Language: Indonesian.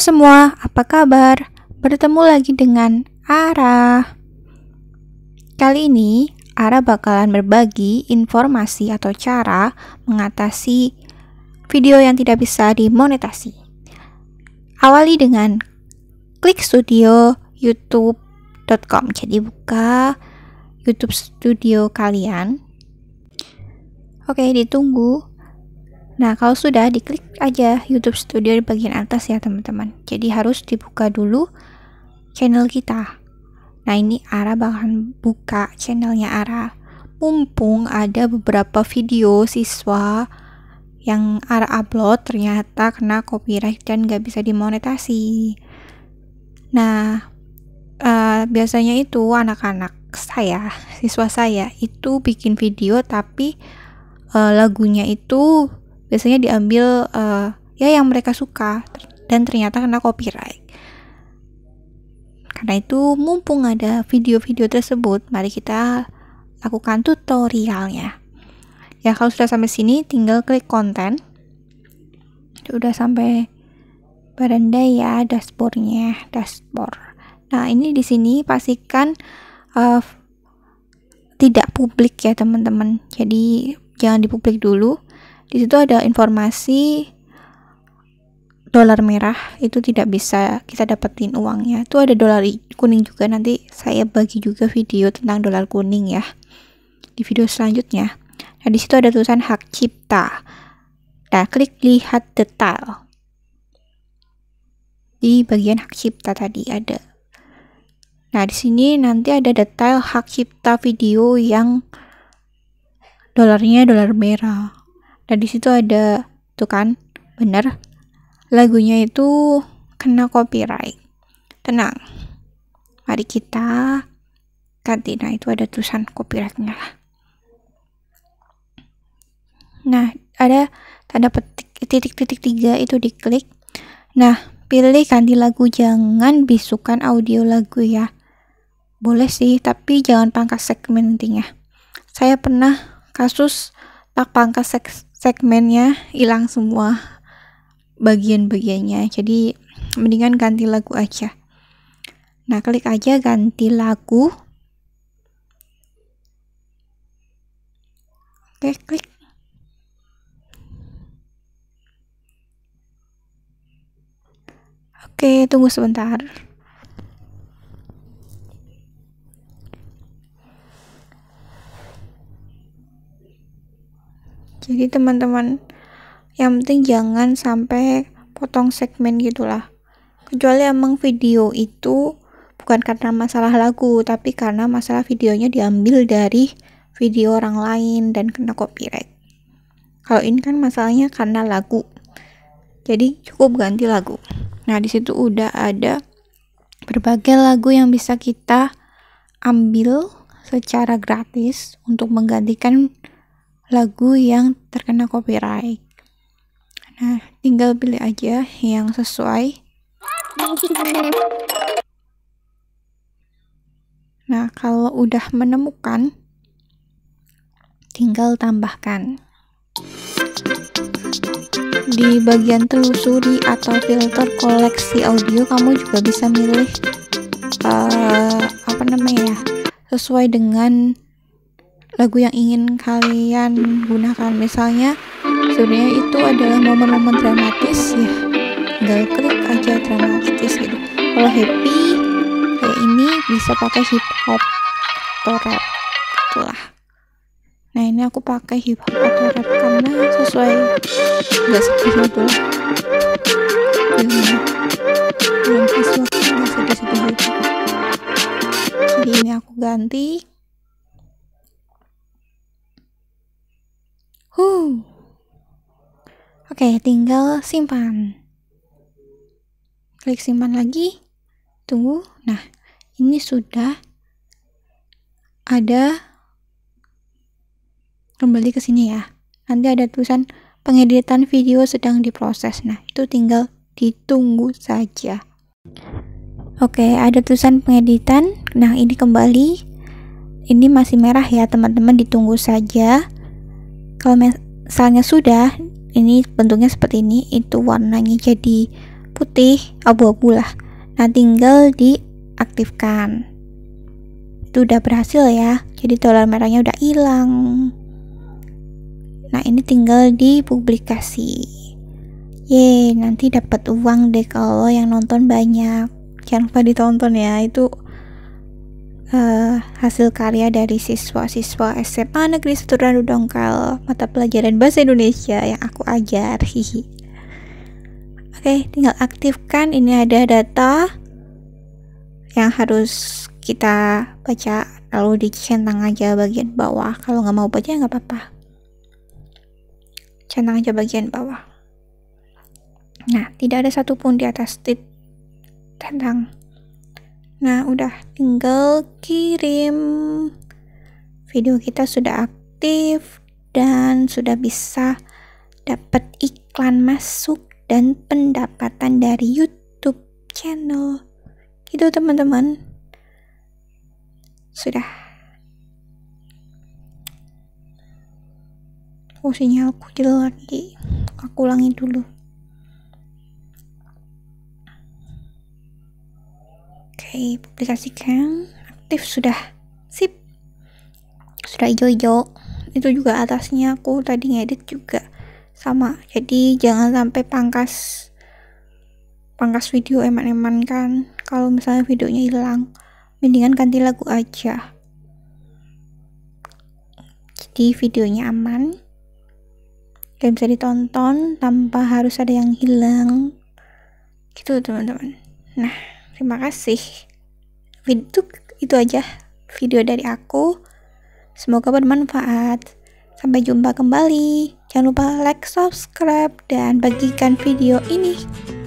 semua, apa kabar? Bertemu lagi dengan Ara. Kali ini Ara bakalan berbagi informasi atau cara mengatasi video yang tidak bisa dimonetasi. Awali dengan klik studio youtube.com. Jadi buka YouTube studio kalian. Oke, ditunggu Nah, kalau sudah diklik aja YouTube Studio di bagian atas ya, teman-teman. Jadi harus dibuka dulu channel kita. Nah, ini Ara bahkan buka channelnya Ara. Mumpung ada beberapa video siswa yang Ara upload ternyata kena copyright dan nggak bisa dimonetasi. Nah, uh, biasanya itu anak-anak saya, siswa saya itu bikin video tapi uh, lagunya itu biasanya diambil uh, ya yang mereka suka dan ternyata kena copyright. Karena itu mumpung ada video-video tersebut, mari kita lakukan tutorialnya. Ya kalau sudah sampai sini tinggal klik konten. Sudah sampai beranda ya dashboardnya, dashboard. Nah ini di sini pastikan uh, tidak publik ya teman-teman. Jadi jangan dipublik dulu di situ ada informasi dolar merah itu tidak bisa kita dapetin uangnya. Itu ada dolar kuning juga nanti saya bagi juga video tentang dolar kuning ya di video selanjutnya. Nah, di situ ada tulisan hak cipta. Nah, klik lihat detail. Di bagian hak cipta tadi ada. Nah, di sini nanti ada detail hak cipta video yang dolarnya dolar merah dan di situ ada tuh kan bener lagunya itu kena copyright tenang mari kita ganti nah itu ada tulisan copyrightnya lah nah ada tanda petik titik-titik tiga itu diklik nah pilih ganti lagu jangan bisukan audio lagu ya boleh sih tapi jangan pangkas segmen intinya saya pernah kasus tak pangkas segmennya hilang semua bagian-bagiannya jadi mendingan ganti lagu aja nah klik aja ganti lagu oke klik oke tunggu sebentar jadi teman-teman yang penting jangan sampai potong segmen gitulah kecuali emang video itu bukan karena masalah lagu tapi karena masalah videonya diambil dari video orang lain dan kena copyright kalau ini kan masalahnya karena lagu jadi cukup ganti lagu nah disitu udah ada berbagai lagu yang bisa kita ambil secara gratis untuk menggantikan lagu yang terkena copyright. Nah, tinggal pilih aja yang sesuai. Nah, kalau udah menemukan, tinggal tambahkan. Di bagian telusuri atau filter koleksi audio, kamu juga bisa milih uh, apa namanya ya, sesuai dengan lagu yang ingin kalian gunakan misalnya sebenarnya itu adalah momen-momen dramatis ya tinggal klik aja dramatis gitu kalau happy kayak ini bisa pakai hip hop atau rap itulah nah ini aku pakai hip hop atau rap karena sesuai nggak itulah. itu lah belum sesuatu nggak sedih sedih jadi ini aku ganti Huh. Oke, okay, tinggal simpan. Klik simpan lagi. Tunggu. Nah, ini sudah ada kembali ke sini ya. Nanti ada tulisan pengeditan video sedang diproses. Nah, itu tinggal ditunggu saja. Oke, okay, ada tulisan pengeditan. Nah, ini kembali. Ini masih merah ya, teman-teman, ditunggu saja kalau misalnya sudah ini bentuknya seperti ini itu warnanya jadi putih abu-abu lah nah tinggal diaktifkan itu udah berhasil ya jadi dolar merahnya udah hilang nah ini tinggal dipublikasi ye nanti dapat uang deh kalau yang nonton banyak jangan lupa ditonton ya itu uh, hasil karya dari siswa-siswa SMA Negeri Seturan Dongkal mata pelajaran bahasa Indonesia yang aku ajar hihi oke okay, tinggal aktifkan ini ada data yang harus kita baca lalu centang aja bagian bawah kalau nggak mau baca nggak apa-apa centang aja bagian bawah nah tidak ada satupun di atas tit tentang Nah, udah tinggal kirim. Video kita sudah aktif dan sudah bisa dapat iklan masuk dan pendapatan dari YouTube channel. Gitu, teman-teman. Sudah. Oh, sinyalku jelek lagi. Aku ulangi dulu. Oke, publikasikan. Aktif sudah. Sip. Sudah hijau-hijau. Itu juga atasnya aku tadi ngedit juga sama. Jadi jangan sampai pangkas pangkas video eman-eman kan. Kalau misalnya videonya hilang, mendingan ganti lagu aja. Jadi videonya aman. kalian bisa ditonton tanpa harus ada yang hilang. Gitu teman-teman. Nah, Terima kasih. Itu, itu aja video dari aku. Semoga bermanfaat. Sampai jumpa kembali. Jangan lupa like, subscribe, dan bagikan video ini.